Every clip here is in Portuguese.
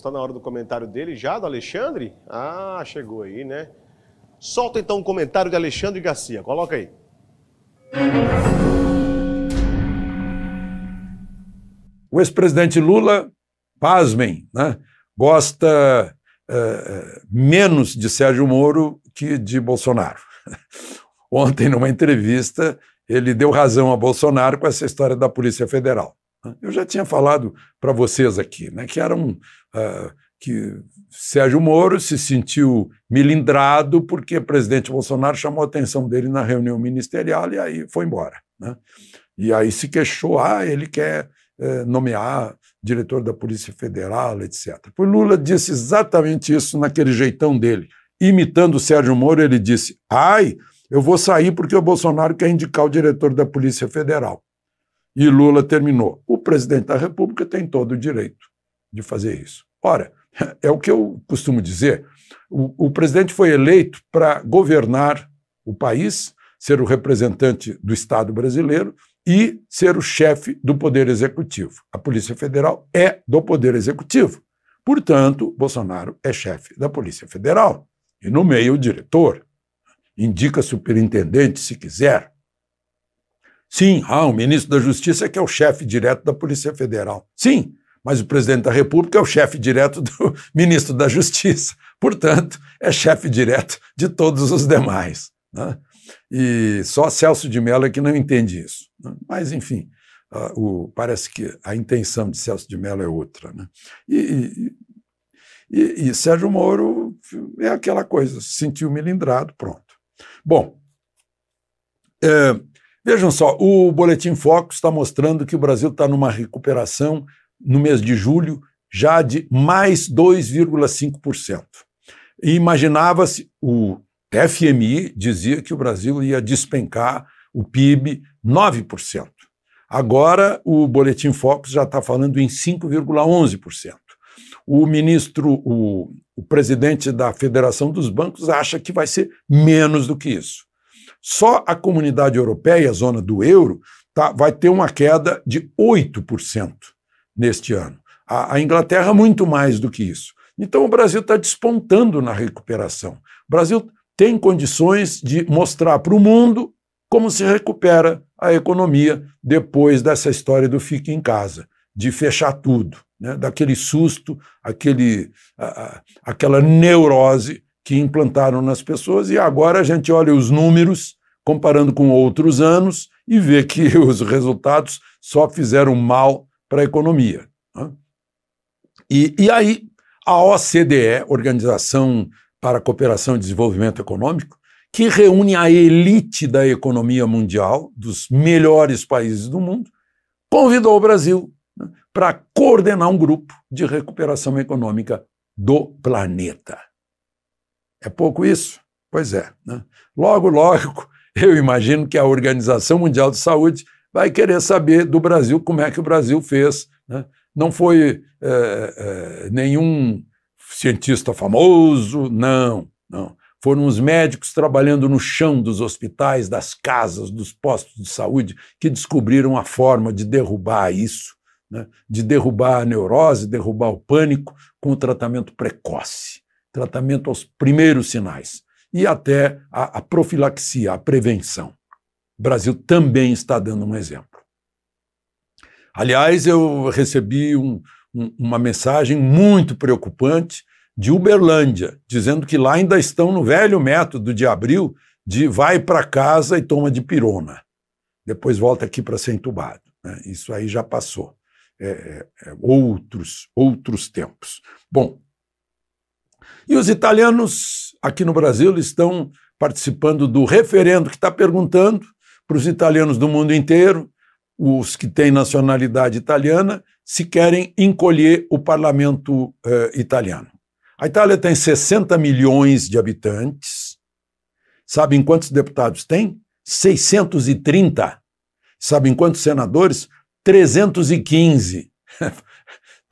Está na hora do comentário dele já, do Alexandre? Ah, chegou aí, né? Solta então o um comentário de Alexandre Garcia. Coloca aí. O ex-presidente Lula, pasmem, né? gosta eh, eh, menos de Sérgio Moro que de Bolsonaro. Ontem, numa entrevista, ele deu razão a Bolsonaro com essa história da Polícia Federal. Eu já tinha falado para vocês aqui, né, que era um, uh, que Sérgio Moro se sentiu milindrado porque o presidente Bolsonaro chamou a atenção dele na reunião ministerial e aí foi embora. Né? E aí se queixou, ah, ele quer eh, nomear diretor da Polícia Federal, etc. O Lula disse exatamente isso naquele jeitão dele. Imitando o Sérgio Moro, ele disse, ai, eu vou sair porque o Bolsonaro quer indicar o diretor da Polícia Federal e Lula terminou. O presidente da República tem todo o direito de fazer isso. Ora, é o que eu costumo dizer: o, o presidente foi eleito para governar o país, ser o representante do Estado brasileiro e ser o chefe do Poder Executivo. A Polícia Federal é do Poder Executivo. Portanto, Bolsonaro é chefe da Polícia Federal e no meio, o diretor, indica superintendente se quiser, Sim, ah, o ministro da Justiça é que é o chefe direto da Polícia Federal. Sim, mas o presidente da República é o chefe direto do ministro da Justiça. Portanto, é chefe direto de todos os demais. Né? E só Celso de Mello é que não entende isso. Né? Mas, enfim, uh, o, parece que a intenção de Celso de Mello é outra. Né? E, e, e, Sérgio Moro é aquela coisa, se sentiu melindrado, pronto. Bom, é, Vejam só, o Boletim Focus está mostrando que o Brasil está numa recuperação no mês de julho já de mais 2,5%. Imaginava-se, o FMI dizia que o Brasil ia despencar o PIB 9%. Agora, o Boletim Focus já está falando em 5,11%. O ministro, o, o presidente da Federação dos Bancos, acha que vai ser menos do que isso. Só a comunidade europeia, a zona do euro, tá, vai ter uma queda de 8% neste ano. A, a Inglaterra, muito mais do que isso. Então, o Brasil está despontando na recuperação. O Brasil tem condições de mostrar para o mundo como se recupera a economia depois dessa história do fique em casa, de fechar tudo, né? daquele susto, aquele, a, a, aquela neurose que implantaram nas pessoas, e agora a gente olha os números comparando com outros anos e vê que os resultados só fizeram mal para a economia. Né? E, e aí, a OCDE, Organização para a Cooperação e Desenvolvimento Econômico, que reúne a elite da economia mundial, dos melhores países do mundo, convidou o Brasil né, para coordenar um grupo de recuperação econômica do planeta. É pouco isso? Pois é. Né? Logo, lógico, eu imagino que a Organização Mundial de Saúde vai querer saber do Brasil como é que o Brasil fez. Né? Não foi é, é, nenhum cientista famoso, não, não. Foram os médicos trabalhando no chão dos hospitais, das casas, dos postos de saúde, que descobriram a forma de derrubar isso, né? de derrubar a neurose, derrubar o pânico com o tratamento precoce tratamento aos primeiros sinais e até a, a profilaxia, a prevenção. O Brasil também está dando um exemplo. Aliás, eu recebi um, um, uma mensagem muito preocupante de Uberlândia, dizendo que lá ainda estão no velho método de abril de vai para casa e toma de pirona, depois volta aqui para ser entubado. Né? Isso aí já passou. É, é, é outros, outros tempos. Bom, e os italianos aqui no Brasil estão participando do referendo que está perguntando para os italianos do mundo inteiro, os que têm nacionalidade italiana, se querem encolher o parlamento eh, italiano. A Itália tem 60 milhões de habitantes. Sabem quantos deputados tem? 630. Sabem quantos senadores? 315.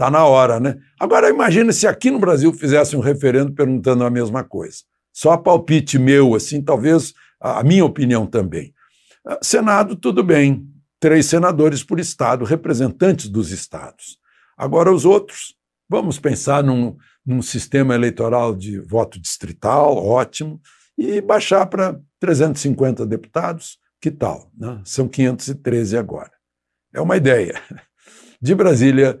Está na hora, né? Agora, imagina se aqui no Brasil fizesse um referendo perguntando a mesma coisa. Só palpite meu, assim, talvez a minha opinião também. Ah, Senado, tudo bem, três senadores por estado, representantes dos estados. Agora, os outros, vamos pensar num, num sistema eleitoral de voto distrital, ótimo, e baixar para 350 deputados, que tal? Né? São 513 agora. É uma ideia. De Brasília,